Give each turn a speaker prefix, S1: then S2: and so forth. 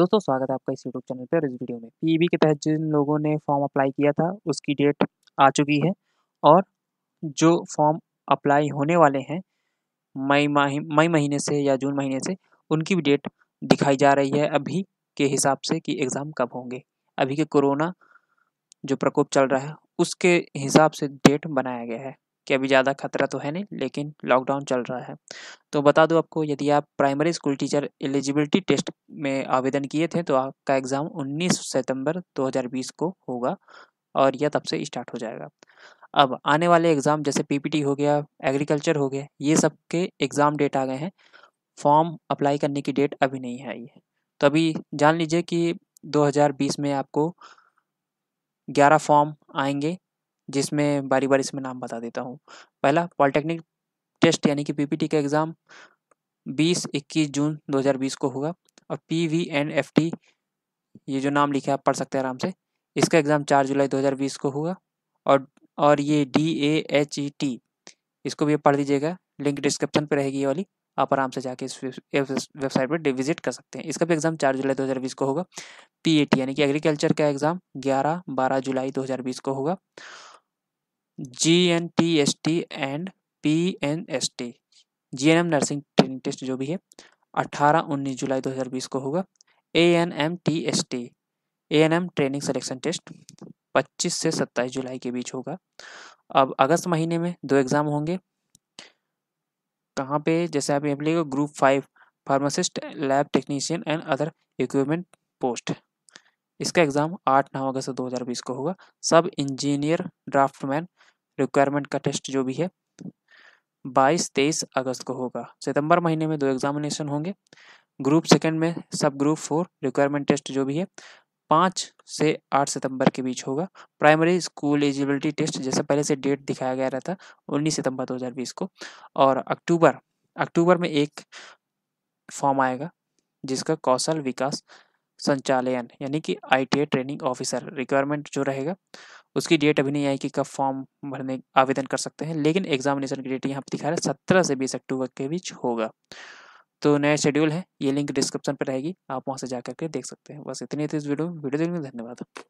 S1: दोस्तों स्वागत है आपका इस यूट्यूब चैनल पर इस वीडियो में पी e के तहत जिन लोगों ने फॉर्म अप्लाई किया था उसकी डेट आ चुकी है और जो फॉर्म अप्लाई होने वाले हैं मई माह मई महीने से या जून महीने से उनकी भी डेट दिखाई जा रही है अभी के हिसाब से कि एग्ज़ाम कब होंगे अभी के कोरोना जो प्रकोप चल रहा है उसके हिसाब से डेट बनाया गया है कि अभी ज़्यादा खतरा तो है नहीं लेकिन लॉकडाउन चल रहा है तो बता दूँ आपको यदि आप primary school teacher eligibility test में आवेदन किए थे तो आपका एग्ज़ाम 19 सितंबर 2020 को होगा और यह तब से स्टार्ट हो जाएगा अब आने वाले एग्ज़ाम जैसे पीपीटी हो गया एग्रीकल्चर हो गया ये सब के एग्ज़ाम डेट आ गए हैं फॉर्म अप्लाई करने की डेट अभी नहीं आई है तो अभी जान लीजिए कि 2020 में आपको 11 फॉर्म आएंगे जिसमें बारी बारी से मैं नाम बता देता हूँ पहला पॉलिटेक्निक टेस्ट यानी कि पीपीटी का एग्ज़ाम 20 21 जून 2020 को होगा और P V N F T ये जो नाम लिखा है आप पढ़ सकते हैं आराम से इसका एग्ज़ाम चार जुलाई 2020 को हुआ और और ये D A H E T इसको भी पढ़ दीजिएगा लिंक डिस्क्रिप्शन पर रहेगी वाली आप आराम से जाके इस वेबसाइट पर विजिट कर सकते हैं इसका भी एग्ज़ाम चार जुलाई 2020 को होगा पी ए टी यानी कि एग्रीकल्चर का एग्ज़ाम ग्यारह बारह जुलाई 2020 को होगा G N T S T and P N S T G N M nursing training test जो भी है 18 19 जुलाई 2020 को होगा A N M T S T A N M training selection test 25 से 27 जुलाई के बीच होगा अब अगस्त महीने में दो एग्ज़ाम होंगे कहाँ पे जैसे आप यहाँ लिखो group five pharmacist lab technician and other equipment post इसका एग्ज़ाम आठ नौ अगस्त दो हज़ार बीस को होगा सब इंजीनियर ड्राफ्टमैन रिक्वायरमेंट का टेस्ट जो भी है बाईस तेईस अगस्त को होगा सितंबर महीने में दो एग्जामिनेशन होंगे ग्रुप सेकंड में सब ग्रुप फोर रिक्वायरमेंट टेस्ट जो भी है पाँच से आठ सितंबर के बीच होगा प्राइमरी स्कूल एलिजिबिलिटी टेस्ट जैसे पहले से डेट दिखाया गया रहता उन्नीस सितंबर 2020 को और अक्टूबर अक्टूबर में एक फॉर्म आएगा जिसका कौशल विकास संचालयन यानी कि आई ट्रेनिंग ऑफिसर रिक्वायरमेंट जो रहेगा उसकी डेट अभी नहीं आई कि कब फॉर्म भरने आवेदन कर सकते हैं लेकिन एग्जामिनेशन की डेट यहाँ पर दिखा रहा है सत्रह से बीस अक्टूबर के बीच होगा तो नया शेड्यूल है ये लिंक डिस्क्रिप्शन पर रहेगी आप वहाँ से जा करके देख सकते हैं बस इतनी थी इस वीडियो वीडियो देखने धन्यवाद